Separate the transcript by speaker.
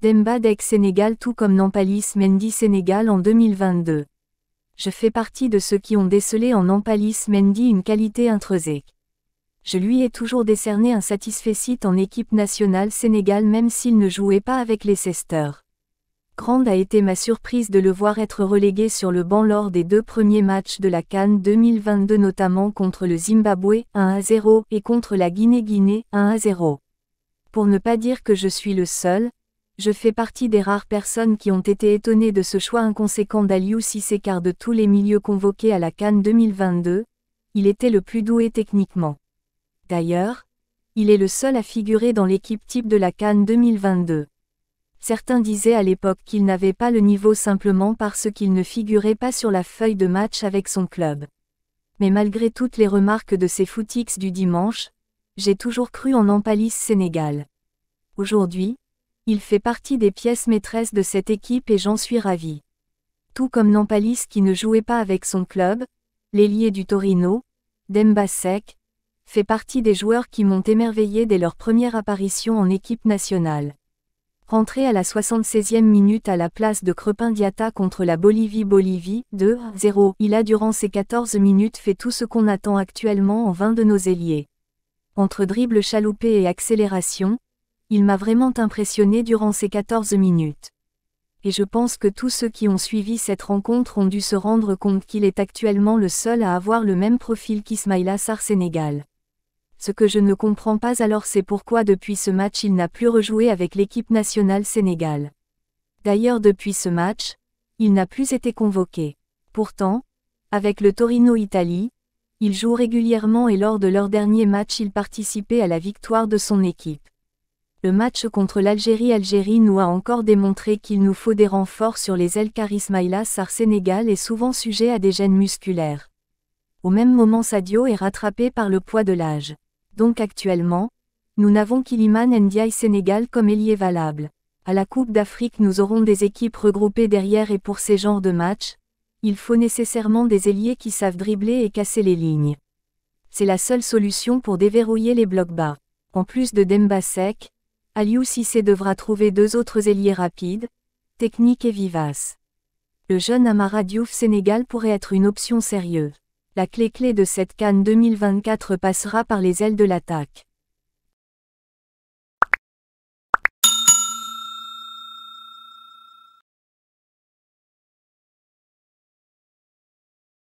Speaker 1: Demba Dek Sénégal tout comme Nampalis Mendy Sénégal en 2022. Je fais partie de ceux qui ont décelé en Nampalis Mendy une qualité intrusée. Je lui ai toujours décerné un satisfecit en équipe nationale Sénégal même s'il ne jouait pas avec les Cesters. Grande a été ma surprise de le voir être relégué sur le banc lors des deux premiers matchs de la Cannes 2022 notamment contre le Zimbabwe 1 à 0 et contre la Guinée-Guinée 1 à 0. Pour ne pas dire que je suis le seul, je fais partie des rares personnes qui ont été étonnées de ce choix inconséquent d'Aliou Cissé car de tous les milieux convoqués à la Cannes 2022, il était le plus doué techniquement. D'ailleurs, il est le seul à figurer dans l'équipe type de la Cannes 2022. Certains disaient à l'époque qu'il n'avait pas le niveau simplement parce qu'il ne figurait pas sur la feuille de match avec son club. Mais malgré toutes les remarques de ses footix du dimanche, j'ai toujours cru en Empalisse Sénégal. Aujourd'hui, il fait partie des pièces maîtresses de cette équipe et j'en suis ravi. Tout comme Nampalis qui ne jouait pas avec son club, l'ailier du Torino, Demba fait partie des joueurs qui m'ont émerveillé dès leur première apparition en équipe nationale. Rentré à la 76e minute à la place de Crepin Diata contre la Bolivie-Bolivie, 2-0, il a durant ces 14 minutes fait tout ce qu'on attend actuellement en vain de nos ailiers. Entre dribble chaloupé et accélération, il m'a vraiment impressionné durant ces 14 minutes. Et je pense que tous ceux qui ont suivi cette rencontre ont dû se rendre compte qu'il est actuellement le seul à avoir le même profil qu'Ismaïla Sar Sénégal. Ce que je ne comprends pas alors c'est pourquoi depuis ce match il n'a plus rejoué avec l'équipe nationale Sénégal. D'ailleurs depuis ce match, il n'a plus été convoqué. Pourtant, avec le Torino Italie, il joue régulièrement et lors de leur dernier match il participait à la victoire de son équipe. Le match contre l'Algérie-Algérie nous a encore démontré qu'il nous faut des renforts sur les ailes car Ismaïla Sar Sénégal est souvent sujet à des gènes musculaires. Au même moment Sadio est rattrapé par le poids de l'âge. Donc actuellement, nous n'avons qu'Iliman Ndiaye Sénégal comme ailier valable. À la Coupe d'Afrique nous aurons des équipes regroupées derrière et pour ces genres de matchs, il faut nécessairement des ailiers qui savent dribbler et casser les lignes. C'est la seule solution pour déverrouiller les blocs bas. En plus de Demba Aliou Cissé devra trouver deux autres ailiers rapides, techniques et vivaces. Le jeune Amara Diouf Sénégal pourrait être une option sérieuse. La clé clé de cette Cannes 2024 passera par les ailes de l'attaque.